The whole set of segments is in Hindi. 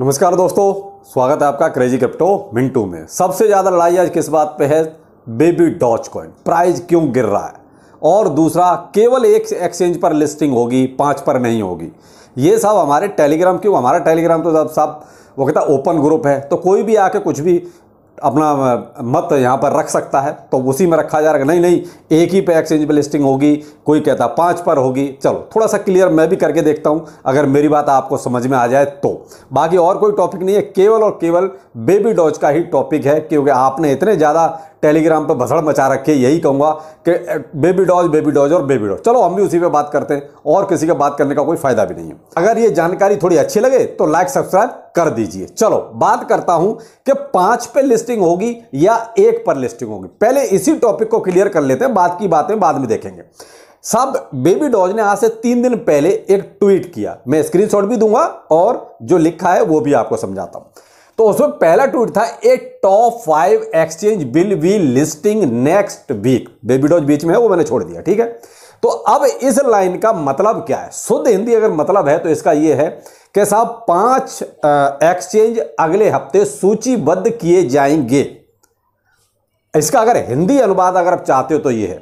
नमस्कार दोस्तों स्वागत है आपका क्रेजी क्रिप्टो मिंटू में सबसे ज़्यादा लड़ाई आज किस बात पे है बेबी डॉच कॉइन प्राइस क्यों गिर रहा है और दूसरा केवल एक एक्सचेंज पर लिस्टिंग होगी पाँच पर नहीं होगी ये सब हमारे टेलीग्राम क्यों हमारा टेलीग्राम तो साहब वो कहता ओपन ग्रुप है तो कोई भी आके कुछ भी अपना मत यहाँ पर रख सकता है तो उसी में रखा जा रहा है नहीं नहीं एक ही पे एक्सचेंज पर लिस्टिंग होगी कोई कहता पाँच पर होगी चलो थोड़ा सा क्लियर मैं भी करके देखता हूँ अगर मेरी बात आपको समझ में आ जाए तो बाकी और कोई टॉपिक नहीं है केवल और केवल बेबी डॉज का ही टॉपिक है क्योंकि आपने इतने ज़्यादा टेलीग्राम पर भसड़ मचा रखे यही कहूँगा कि बेबी डॉज बेबी डॉज और बेबी डॉज चलो हम भी उसी पर बात करते हैं और किसी का बात करने का कोई फ़ायदा भी नहीं है अगर ये जानकारी थोड़ी अच्छी लगे तो लाइक सब्सक्राइब कर दीजिए चलो बात करता हूं कि पांच पे लिस्टिंग होगी या एक पर लिस्टिंग होगी पहले इसी टॉपिक को क्लियर कर लेते हैं बाद की बातें बाद में देखेंगे सब बेबी डॉज ने आज से तीन दिन पहले एक ट्वीट किया मैं स्क्रीनशॉट भी दूंगा और जो लिखा है वो भी आपको समझाता हूं तो उसमें पहला ट्वीट था a top five exchange will be listing next week Baby Doge बीच में है वो मैंने छोड़ दिया ठीक है तो अब इस लाइन का मतलब क्या है शुद्ध हिंदी अगर मतलब है तो इसका यह है कि साहब पांच एक्सचेंज अगले हफ्ते सूचीबद्ध किए जाएंगे इसका अगर हिंदी अनुवाद अगर आप चाहते हो तो ये है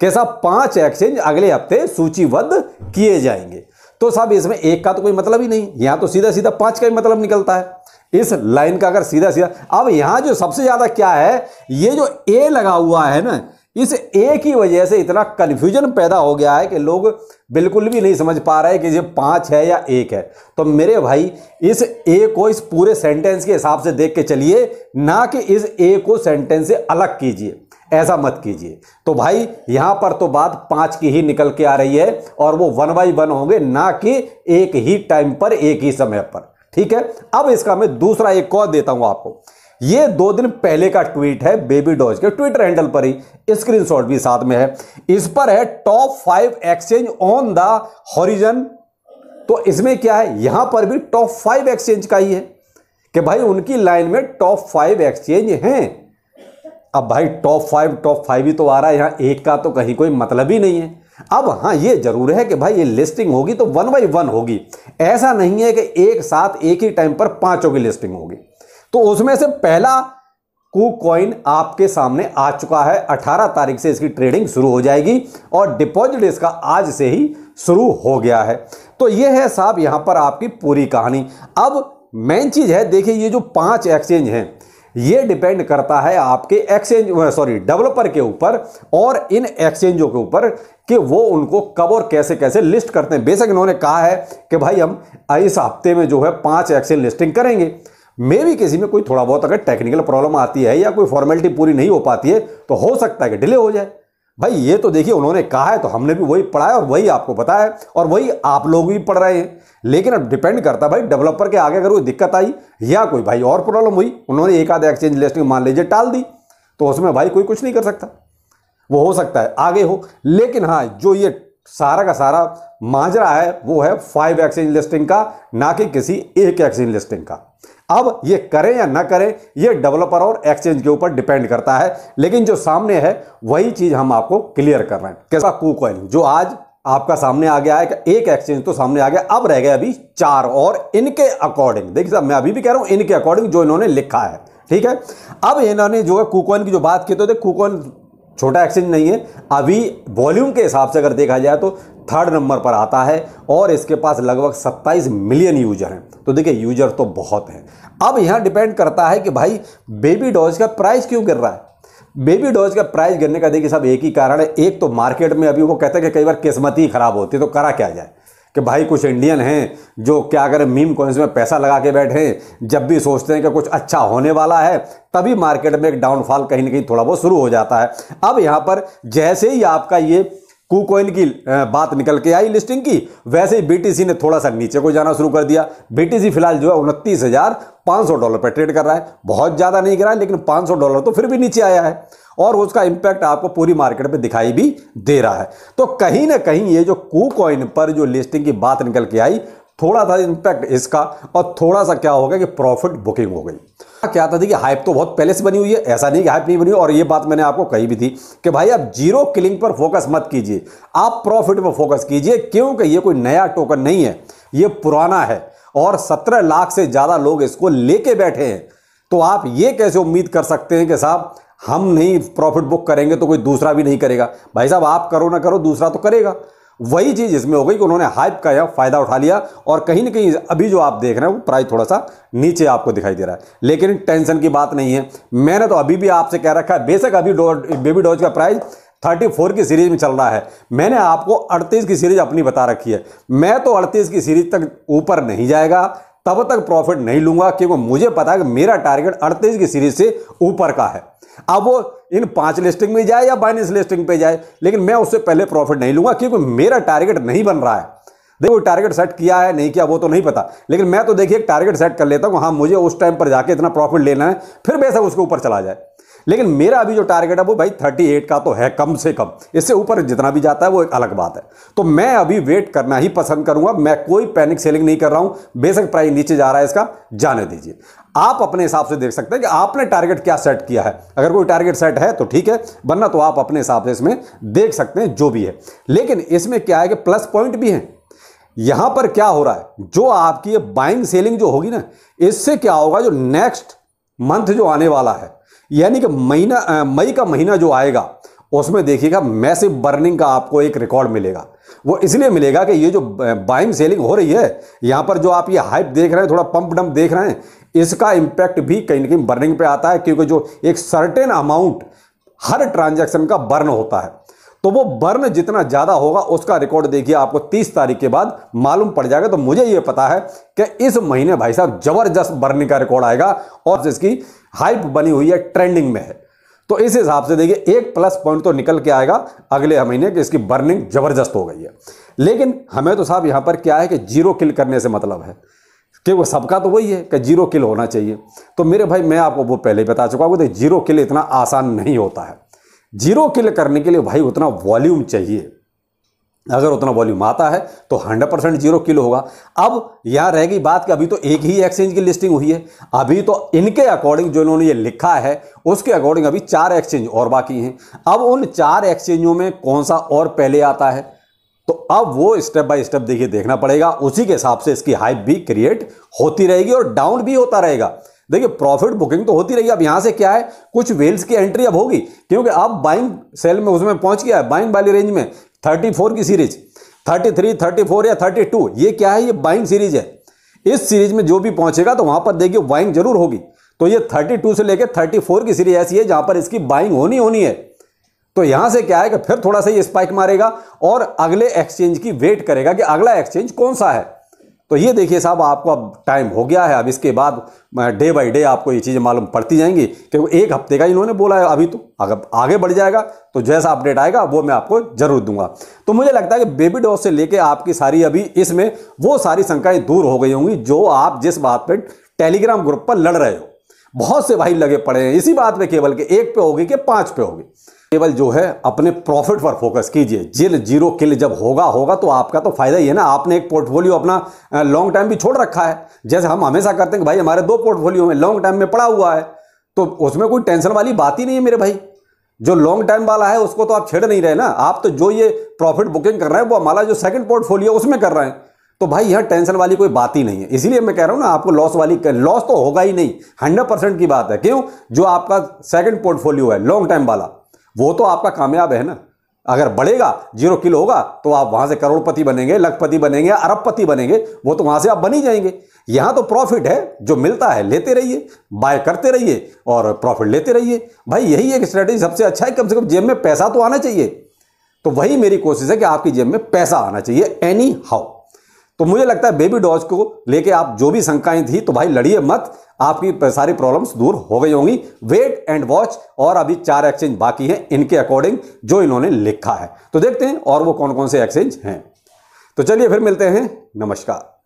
कि साहब पांच एक्सचेंज अगले हफ्ते सूचीबद्ध किए जाएंगे तो साहब इसमें एक का तो कोई मतलब ही नहीं यहां तो सीधा सीधा पांच का ही मतलब निकलता है इस लाइन का अगर सीधा सीधा अब यहां जो सबसे ज्यादा क्या है ये जो ए लगा हुआ है ना इस ए की वजह से इतना कन्फ्यूजन पैदा हो गया है कि लोग बिल्कुल भी नहीं समझ पा रहे कि ये पाँच है या एक है तो मेरे भाई इस ए को इस पूरे सेंटेंस के हिसाब से देख के चलिए ना कि इस ए को सेंटेंस से अलग कीजिए ऐसा मत कीजिए तो भाई यहाँ पर तो बात पाँच की ही निकल के आ रही है और वो वन बाई वन होंगे ना कि एक ही टाइम पर एक ही समय पर ठीक है अब इसका मैं दूसरा एक और देता हूँ आपको ये दो दिन पहले का ट्वीट है बेबी डॉज के ट्विटर हैंडल पर ही स्क्रीनशॉट भी साथ में है इस पर है top five exchange on the horizon तो इसमें क्या है यहां पर भी टॉप फाइव एक्सचेंज का ही है कि भाई उनकी लाइन में टॉप फाइव एक्सचेंज हैं अब भाई टॉप फाइव टॉप फाइव ही तो आ रहा है यहां एक का तो कहीं कोई मतलब ही नहीं है अब हाँ ये जरूर है कि भाई ये लिस्टिंग होगी तो वन बाई वन होगी ऐसा नहीं है कि एक साथ एक ही टाइम पर पांचों की लिस्टिंग होगी तो उसमें से पहला कुकॉइन कॉइन आपके सामने आ चुका है 18 तारीख से इसकी ट्रेडिंग शुरू हो जाएगी और डिपॉजिट इसका आज से ही शुरू हो गया है तो ये है साहब यहाँ पर आपकी पूरी कहानी अब मेन चीज़ है देखिए ये जो पांच एक्सचेंज हैं ये डिपेंड करता है आपके एक्सचेंज सॉरी डेवलपर के ऊपर और इन एक्सचेंजों के ऊपर कि वो उनको कब और कैसे कैसे लिस्ट करते हैं बेशक इन्होंने कहा है कि भाई हम इस हफ्ते में जो है पांच एक्सचेंज लिस्टिंग करेंगे मे भी किसी में कोई थोड़ा बहुत अगर टेक्निकल प्रॉब्लम आती है या कोई फॉर्मेलिटी पूरी नहीं हो पाती है तो हो सकता है कि डिले हो जाए भाई ये तो देखिए उन्होंने कहा है तो हमने भी वही पढ़ा है और वही आपको बताया है और वही आप लोग भी पढ़ रहे हैं लेकिन अब डिपेंड करता है भाई डेवलपर के आगे अगर कोई दिक्कत आई या कोई भाई और प्रॉब्लम हुई उन्होंने एक आधे एक्सचेंज लिस्टिंग मान लीजिए टाल दी तो उसमें भाई कोई कुछ नहीं कर सकता वो हो सकता है आगे हो लेकिन हाँ जो ये सारा का सारा माजरा है वो है फाइव एक्सचेंज लिस्टिंग का ना कि किसी एक एक्सचेंज लिस्टिंग का अब ये करें या ना करें ये डेवलपर और एक्सचेंज के ऊपर डिपेंड करता है लेकिन जो सामने है वही चीज़ हम आपको क्लियर कर रहे हैं कैसा कूकॉइन जो आज आपका सामने आ गया है कि एक एक्सचेंज तो सामने आ गया अब रह गए अभी चार और इनके अकॉर्डिंग देखिए साहब मैं अभी भी कह रहा हूं इनके अकॉर्डिंग जो इन्होंने लिखा है ठीक है अब इन्होंने जो है कुकोइन की जो बात की तो देख कुकोइन छोटा एक्सचेंज नहीं है अभी वॉल्यूम के हिसाब से अगर देखा जाए तो थर्ड नंबर पर आता है और इसके पास लगभग 27 मिलियन यूजर हैं तो देखिए यूजर तो बहुत हैं अब यहाँ डिपेंड करता है कि भाई बेबी डॉज का प्राइस क्यों गिर रहा है बेबी डॉज का प्राइस गिरने का देखिए सब एक ही कारण है एक तो मार्केट में अभी वो कहते हैं कि कई बार किस्मत ही खराब होती है तो करा क्या जाए कि भाई कुछ इंडियन हैं जो क्या करें मीम कॉइन्स में पैसा लगा के बैठे हैं जब भी सोचते हैं कि कुछ अच्छा होने वाला है तभी मार्केट में एक डाउनफॉल कहीं ना कहीं थोड़ा बहुत शुरू हो जाता है अब यहाँ पर जैसे ही आपका ये कुकोइन की बात निकल के आई लिस्टिंग की वैसे ही बीटीसी ने थोड़ा सा नीचे को जाना शुरू कर दिया बीटीसी फिलहाल जो है उनतीस हज़ार पाँच सौ डॉलर पर ट्रेड कर रहा है बहुत ज़्यादा नहीं गिरा है लेकिन पाँच सौ डॉलर तो फिर भी नीचे आया है और उसका इम्पैक्ट आपको पूरी मार्केट में दिखाई भी दे रहा है तो कहीं ना कहीं ये जो कुकॉइन पर जो लिस्टिंग की बात निकल के आई थोड़ा सा इम्पैक्ट इसका और थोड़ा सा क्या हो गया कि प्रॉफिट बुकिंग हो गई क्या था देखिए हाइप तो बहुत पहले से बनी हुई है ऐसा नहीं कि हाइप नहीं बनी हुई और ये बात मैंने आपको कही भी थी कि भाई आप जीरो किलिंग पर फोकस मत कीजिए आप प्रॉफिट पर फोकस कीजिए क्योंकि ये कोई नया टोकन नहीं है ये पुराना है और सत्रह लाख से ज़्यादा लोग इसको लेके बैठे हैं तो आप ये कैसे उम्मीद कर सकते हैं कि साहब हम नहीं प्रॉफिट बुक करेंगे तो कोई दूसरा भी नहीं करेगा भाई साहब आप करो ना करो दूसरा तो करेगा वही चीज़ इसमें हो गई कि उन्होंने हाइप का फ़ायदा उठा लिया और कहीं ना कहीं अभी जो आप देख रहे हैं वो प्राइस थोड़ा सा नीचे आपको दिखाई दे रहा है लेकिन टेंशन की बात नहीं है मैंने तो अभी भी आपसे कह रखा है बेशक अभी डो, बेबी डॉज का प्राइस 34 की सीरीज में चल रहा है मैंने आपको 38 की सीरीज अपनी बता रखी है मैं तो 38 की सीरीज तक ऊपर नहीं जाएगा तब तक प्रॉफिट नहीं लूंगा क्योंकि मुझे पता है कि मेरा टारगेट अड़तीस की सीरीज से ऊपर का है अब वो इन पांच लिस्टिंग में जाए या बाइनेंस लिस्टिंग पे जाए लेकिन मैं उससे पहले प्रॉफिट नहीं लूंगा क्योंकि मेरा टारगेट नहीं बन रहा है देखो टारगेट सेट किया है नहीं किया वो तो नहीं पता लेकिन मैं तो देखिए टारगेट सेट कर लेता हूँ हाँ मुझे उस टाइम पर जाके इतना प्रॉफिट लेना है फिर बेशक उसके ऊपर चला जाए लेकिन मेरा अभी जो टारगेट है वो भाई थर्टी एट का तो है कम से कम इससे ऊपर जितना भी जाता है वो एक अलग बात है तो मैं अभी वेट करना ही पसंद करूंगा मैं कोई पैनिक सेलिंग नहीं कर रहा हूं बेशक प्राइस नीचे जा रहा है इसका जाने दीजिए आप अपने हिसाब से देख सकते हैं कि आपने टारगेट क्या सेट किया है अगर कोई टारगेट सेट है तो ठीक है वरना तो आप अपने हिसाब से इसमें देख सकते हैं जो भी है लेकिन इसमें क्या है कि प्लस पॉइंट भी है यहां पर क्या हो रहा है जो आपकी बाइंग सेलिंग जो होगी ना इससे क्या होगा जो नेक्स्ट मंथ जो आने वाला है यानी कि महीना मई का महीना जो आएगा उसमें देखिएगा मैसिव बर्निंग का आपको एक रिकॉर्ड मिलेगा वो इसलिए मिलेगा कि ये जो बाइंग सेलिंग हो रही है यहाँ पर जो आप ये हाइप देख रहे हैं थोड़ा पंप डंप देख रहे हैं इसका इम्पैक्ट भी कहीं ना कहीं बर्निंग पे आता है क्योंकि जो एक सर्टेन अमाउंट हर ट्रांजैक्शन का बर्न होता है तो वो बर्न जितना ज़्यादा होगा उसका रिकॉर्ड देखिए आपको 30 तारीख के बाद मालूम पड़ जाएगा तो मुझे ये पता है कि इस महीने भाई साहब जबरदस्त बर्निंग का रिकॉर्ड आएगा और जिसकी हाइप बनी हुई है ट्रेंडिंग में है तो इस हिसाब से देखिए एक प्लस पॉइंट तो निकल के आएगा अगले महीने कि इसकी बर्निंग जबरदस्त हो गई है लेकिन हमें तो साहब यहां पर क्या है कि जीरो किल करने से मतलब है कि वो सबका तो वही है कि जीरो किल होना चाहिए तो मेरे भाई मैं आपको वो पहले ही बता चुका हूँ कि जीरो किल इतना आसान नहीं होता है जीरो किल करने के लिए भाई उतना वॉल्यूम चाहिए अगर उतना वॉल्यूम आता है तो 100 परसेंट जीरो किलो होगा अब यहाँ रह गई बात कि अभी तो एक ही एक्सचेंज की लिस्टिंग हुई है अभी तो इनके अकॉर्डिंग जो इन्होंने ये लिखा है उसके अकॉर्डिंग अभी चार एक्सचेंज और बाकी हैं अब उन चार एक्सचेंजों में कौन सा और पहले आता है तो अब वो स्टेप बाय स्टेप देखिए देखना पड़ेगा उसी के हिसाब से इसकी हाइप भी क्रिएट होती रहेगी और डाउन भी होता रहेगा देखिए प्रॉफिट बुकिंग तो होती रही अब यहां से क्या है कुछ वेल्स की एंट्री अब होगी क्योंकि अब बाइंग सेल में उसमें पहुंच गया है बाइंग वाली रेंज में 34 की सीरीज 33, 34 या 32 ये क्या है ये बाइंग सीरीज है इस सीरीज में जो भी पहुंचेगा तो वहां पर देखिए बाइंग जरूर होगी तो ये थर्टी से लेकर थर्टी की सीरीज ऐसी है जहां पर इसकी बाइंग होनी होनी है तो यहां से क्या है कि फिर थोड़ा सा ये स्पाइक मारेगा और अगले एक्सचेंज की वेट करेगा कि अगला एक्सचेंज कौन सा है तो ये देखिए साहब आपको अब टाइम हो गया है अब इसके बाद डे बाई डे आपको ये चीज़ें मालूम पड़ती जाएंगी क्योंकि एक हफ्ते का इन्होंने बोला है अभी तो अगर आगे बढ़ जाएगा तो जैसा अपडेट आएगा वो मैं आपको जरूर दूंगा तो मुझे लगता है कि बेबी डॉस से लेके आपकी सारी अभी इसमें वो सारी शंकाएं दूर हो गई होंगी जो आप जिस बात पर टेलीग्राम ग्रुप पर लड़ रहे हो बहुत से भाई लगे पड़े हैं इसी बात पर केवल के एक पे होगी कि पांच पे होगी केवल जो है अपने प्रॉफिट पर फोकस कीजिए जिल जीरो किल जब होगा होगा तो आपका तो फायदा ही है ना आपने एक पोर्टफोलियो अपना लॉन्ग टाइम भी छोड़ रखा है जैसे हम हमेशा करते हैं कि भाई हमारे दो पोर्टफोलियो में लॉन्ग टाइम में पड़ा हुआ है तो उसमें कोई टेंशन वाली बात ही नहीं है मेरे भाई जो लॉन्ग टाइम वाला है उसको तो आप छेड़ नहीं रहे ना आप तो जो ये प्रॉफिट बुकिंग कर रहे हैं वो हमारा जो सेकंड पोर्टफोलियो उसमें कर रहे हैं तो भाई यहाँ टेंशन वाली कोई बात ही नहीं है इसीलिए मैं कह रहा हूँ ना आपको लॉस वाली लॉस तो होगा ही नहीं हंड्रेड परसेंट की बात है क्यों जो आपका सेकंड पोर्टफोलियो है लॉन्ग टाइम वाला वो तो आपका कामयाब है ना अगर बढ़ेगा जीरो किलो होगा तो आप वहां से करोड़पति बनेंगे लखपति बनेंगे अरबपति बनेंगे वो तो वहां से आप बन ही जाएंगे यहां तो प्रॉफिट है जो मिलता है लेते रहिए बाय करते रहिए और प्रॉफिट लेते रहिए भाई यही एक स्ट्रेटेजी सबसे अच्छा है कम से कम जेब में पैसा तो आना चाहिए तो वही मेरी कोशिश है कि आपकी जेब में पैसा आना चाहिए एनी हाउ तो मुझे लगता है बेबी डॉज को लेके आप जो भी शंकाएं थी तो भाई लड़िए मत आपकी सारी प्रॉब्लम्स दूर हो गई होंगी वेट एंड वॉच और अभी चार एक्सचेंज बाकी हैं इनके अकॉर्डिंग जो इन्होंने लिखा है तो देखते हैं और वो कौन कौन से एक्सचेंज हैं तो चलिए फिर मिलते हैं नमस्कार